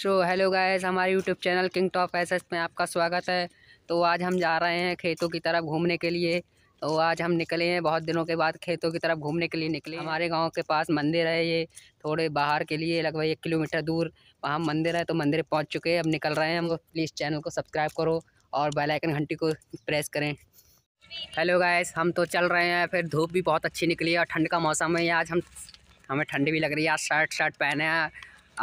सो hello guys हमारे YouTube channel King Top S में आपका स्वागत है तो आज हम जा रहे हैं खेतों की तरफ घूमने के लिए तो आज हम निकले हैं बहुत दिनों के बाद खेतों की तरफ घूमने के लिए निकले हमारे गांव के पास मंदिर है ये थोड़े बाहर के लिए लगभग एक किलोमीटर दूर वहाँ मंदिर है तो मंदिर पहुँच चुके हैं अब निकल रहे हैं हम प्लीज़ चैनल को सब्सक्राइब करो और बेलाइकन घंटी को प्रेस करें हेलो गायस हम तो चल रहे हैं फिर धूप भी बहुत अच्छी निकली है और ठंड का मौसम है आज हम हमें ठंडी भी लग रही है आज शर्ट शर्ट पहने हैं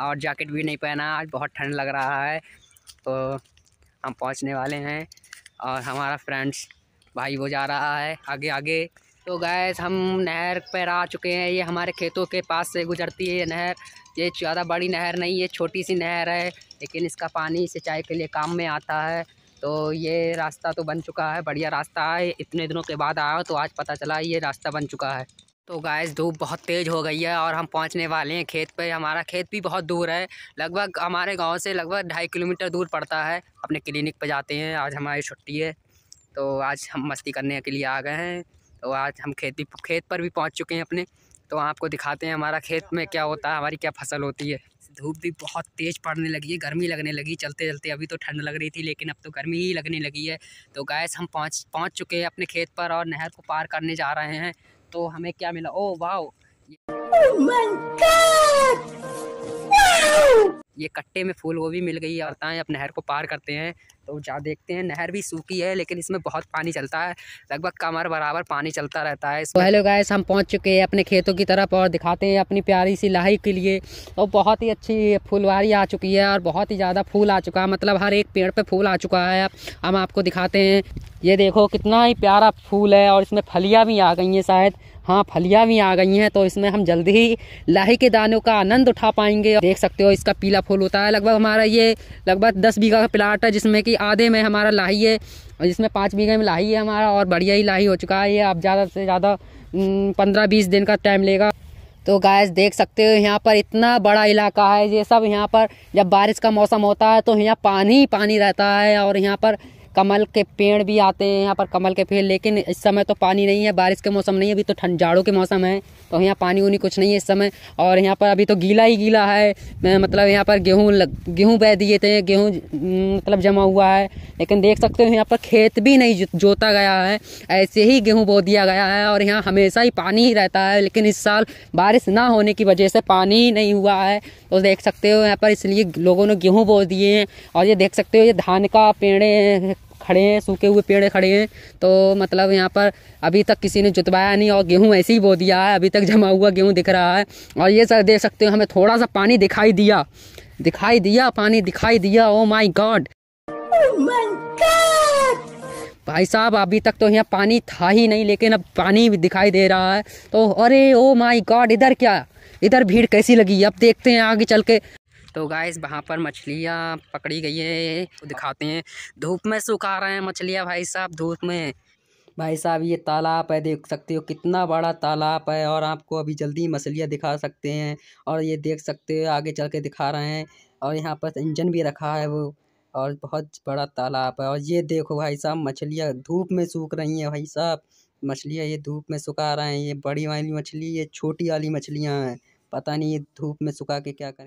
और जैकेट भी नहीं पहना आज बहुत ठंड लग रहा है तो हम पहुंचने वाले हैं और हमारा फ्रेंड्स भाई वो जा रहा है आगे आगे तो गैस हम नहर पर आ चुके हैं ये हमारे खेतों के पास से गुजरती है ये नहर ये ज़्यादा बड़ी नहर नहीं ये छोटी सी नहर है लेकिन इसका पानी सिंचाई के लिए काम में आता है तो ये रास्ता तो बन चुका है बढ़िया रास्ता है इतने दिनों के बाद आया तो आज पता चला ये रास्ता बन चुका है तो गाय धूप बहुत तेज़ हो गई है और हम पहुंचने वाले हैं खेत पे हमारा खेत भी बहुत दूर है लगभग हमारे गांव से लगभग ढाई किलोमीटर दूर पड़ता है अपने क्लिनिक पे जाते हैं आज हमारी छुट्टी है तो आज हम मस्ती करने के लिए आ गए हैं तो आज हम खेत भी खेत पर भी पहुँच चुके हैं अपने तो आपको दिखाते हैं हमारा खेत में क्या होता है हमारी क्या फसल होती है धूप भी बहुत तेज़ पड़ने लगी है गर्मी लगने लगी चलते चलते अभी तो ठंड लग रही थी लेकिन अब तो गर्मी ही लगने लगी है तो गैस हम पहुँच पहुँच चुके हैं अपने खेत पर और नहर को पार करने जा रहे हैं तो हमें क्या मिला ओ वाओ ये oh कट्टे में फूल गोभी मिल गई और ताएँ अब नहर को पार करते हैं तो जा देखते हैं नहर भी सूखी है लेकिन इसमें बहुत पानी चलता है लगभग कमर बराबर पानी चलता रहता है पहले गाय से हम पहुंच चुके हैं अपने खेतों की तरफ और दिखाते हैं अपनी प्यारी सी लाही के लिए और बहुत ही अच्छी फुलवारी आ चुकी है और बहुत ही ज़्यादा फूल आ चुका है मतलब हर एक पेड़ पर पे फूल आ चुका है हम आपको दिखाते हैं ये देखो कितना ही प्यारा फूल है और इसमें फलियाँ भी आ गई हैं शायद हाँ फलियाँ भी आ गई हैं तो इसमें हम जल्दी ही लाही के दानों का आनंद उठा पाएंगे देख सकते हो इसका पीला फूल होता है लगभग हमारा ये लगभग दस बीघा का प्लाट है जिसमें कि आधे में हमारा लाही है और जिसमें पाँच बीघे में लाही है हमारा और बढ़िया ही लाही हो चुका है ये अब ज़्यादा से ज़्यादा पंद्रह बीस दिन का टाइम लेगा तो गायस देख सकते हो यहाँ पर इतना बड़ा इलाका है ये सब यहाँ पर जब बारिश का मौसम होता है तो यहाँ पानी पानी रहता है और यहाँ पर कमल के पेड़ भी आते हैं यहाँ पर कमल के पेड़ लेकिन इस समय तो पानी नहीं है बारिश के मौसम नहीं है अभी तो ठंड जाड़ों के मौसम है तो यहाँ पानी उनी कुछ नहीं है इस समय और यहाँ पर अभी तो गीला ही गीला है मतलब यहाँ पर गेहूँ गेहूँ बह दिए थे गेहूँ मतलब जमा हुआ है लेकिन देख सकते हो यहाँ पर खेत भी नहीं जोता गया है ऐसे ही गेहूँ बो दिया गया है और यहाँ हमेशा ही पानी ही रहता है लेकिन इस साल बारिश ना होने की वजह से पानी ही नहीं हुआ है तो देख सकते हो यहाँ पर इसलिए लोगों ने गेहूँ बो दिए हैं और ये देख सकते हो ये धान का पेड़ खड़े हैं सूखे हुए पेड़ खड़े हैं तो मतलब यहाँ पर अभी तक किसी ने जुतवाया नहीं और गेहूँ ऐसे ही बो दिया है अभी तक जमा हुआ गेहूँ दिख रहा है और ये सर देख सकते हो हमें थोड़ा सा पानी दिखाई दिया दिखाई दिया पानी दिखाई दिया ओ माई गॉड भाई साहब अभी तक तो यहाँ पानी था ही नहीं लेकिन अब पानी भी दिखाई दे रहा है तो अरे ओ माई गॉड इधर क्या इधर भीड़ कैसी लगी अब देखते हैं आगे चल के तो गाइस वहाँ पर मछलियाँ पकड़ी गई है दिखाते हैं धूप में सुखा रहे हैं मछलियाँ भाई साहब धूप में भाई साहब ये तालाब है देख सकते हो कितना बड़ा तालाब है और आपको अभी जल्दी मछलियाँ दिखा सकते हैं और ये देख सकते हो आगे चल के दिखा रहे हैं और यहाँ पर इंजन भी रखा है वो और बहुत बड़ा तालाब है और ये देखो भाई साहब मछलियाँ धूप में सूख रही हैं भाई साहब मछलियाँ ये धूप में सुखा रहे हैं ये बड़ी वाली मछली ये छोटी वाली मछलियाँ हैं पता नहीं ये धूप में सुखा के क्या करें